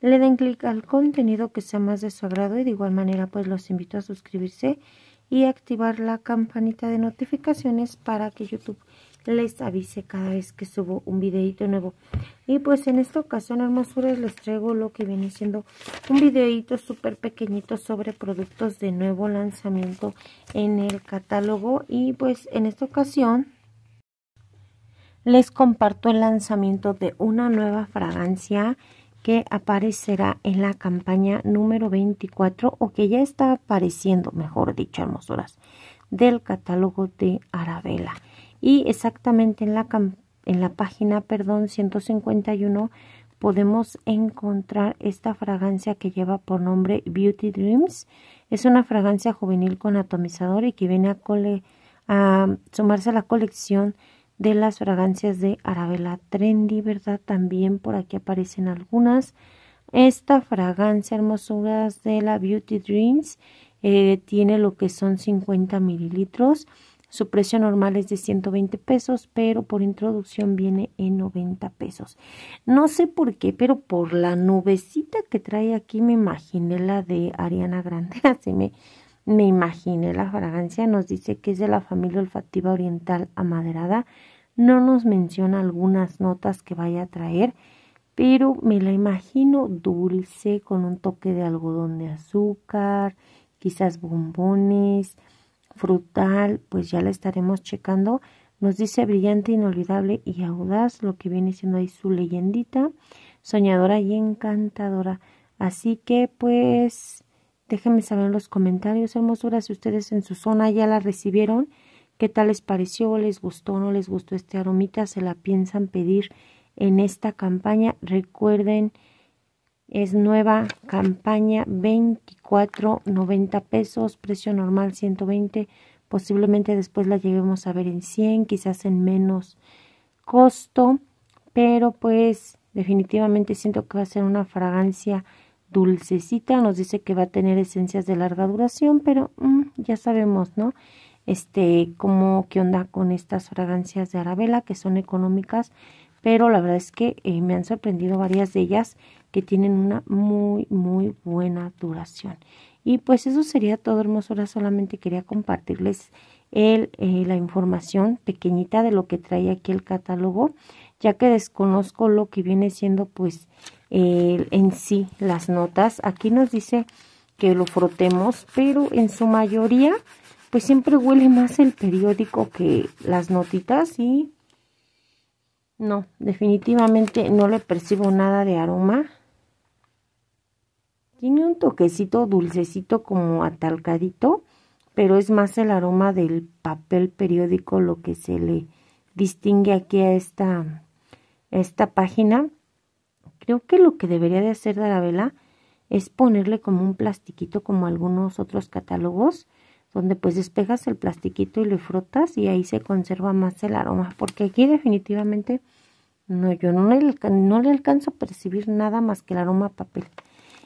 le den clic al contenido que sea más de su agrado y de igual manera pues los invito a suscribirse y activar la campanita de notificaciones para que YouTube les avise cada vez que subo un videito nuevo. Y pues en esta ocasión, hermosuras, les traigo lo que viene siendo un videito súper pequeñito sobre productos de nuevo lanzamiento en el catálogo. Y pues en esta ocasión les comparto el lanzamiento de una nueva fragancia que aparecerá en la campaña número 24 o que ya está apareciendo, mejor dicho, hermosuras, del catálogo de Arabella. Y exactamente en la, en la página, perdón, 151 podemos encontrar esta fragancia que lleva por nombre Beauty Dreams. Es una fragancia juvenil con atomizador y que viene a sumarse a la colección de las fragancias de Arabella Trendy, ¿verdad? También por aquí aparecen algunas. Esta fragancia hermosuras de la Beauty Dreams eh, tiene lo que son 50 mililitros. Su precio normal es de 120 pesos, pero por introducción viene en 90 pesos. No sé por qué, pero por la nubecita que trae aquí me imaginé la de Ariana Grande. Así me, me imaginé la fragancia, nos dice que es de la familia olfativa oriental amaderada. No nos menciona algunas notas que vaya a traer, pero me la imagino dulce, con un toque de algodón de azúcar, quizás bombones, frutal, pues ya la estaremos checando. Nos dice brillante, inolvidable y audaz, lo que viene siendo ahí su leyendita, soñadora y encantadora. Así que pues Déjenme saber en los comentarios, hermosuras, si ustedes en su zona ya la recibieron, qué tal les pareció, les gustó o no les gustó este aromita, se la piensan pedir en esta campaña. Recuerden, es nueva campaña, $24.90 pesos, precio normal 120, posiblemente después la lleguemos a ver en 100, quizás en menos costo, pero pues definitivamente siento que va a ser una fragancia dulcecita, nos dice que va a tener esencias de larga duración, pero mm, ya sabemos, ¿no? Este, cómo, qué onda con estas fragancias de Arabella, que son económicas, pero la verdad es que eh, me han sorprendido varias de ellas que tienen una muy, muy buena duración. Y pues eso sería todo, hermosura, solamente quería compartirles el, eh, la información pequeñita de lo que trae aquí el catálogo, ya que desconozco lo que viene siendo pues en sí las notas. Aquí nos dice que lo frotemos, pero en su mayoría pues siempre huele más el periódico que las notitas y no, definitivamente no le percibo nada de aroma. Tiene un toquecito dulcecito como atalcadito, pero es más el aroma del papel periódico lo que se le distingue aquí a esta, a esta página. Creo que lo que debería de hacer vela es ponerle como un plastiquito como algunos otros catálogos donde pues despegas el plastiquito y lo frotas y ahí se conserva más el aroma porque aquí definitivamente no yo no le, no le alcanzo a percibir nada más que el aroma a papel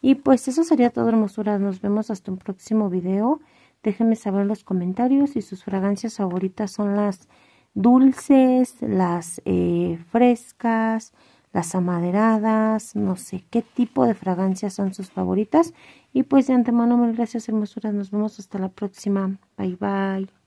y pues eso sería todo hermosuras nos vemos hasta un próximo video déjenme saber en los comentarios si sus fragancias favoritas son las dulces las eh, frescas las amaderadas, no sé qué tipo de fragancias son sus favoritas. Y pues de antemano, muchas gracias hermosuras, nos vemos hasta la próxima. Bye bye.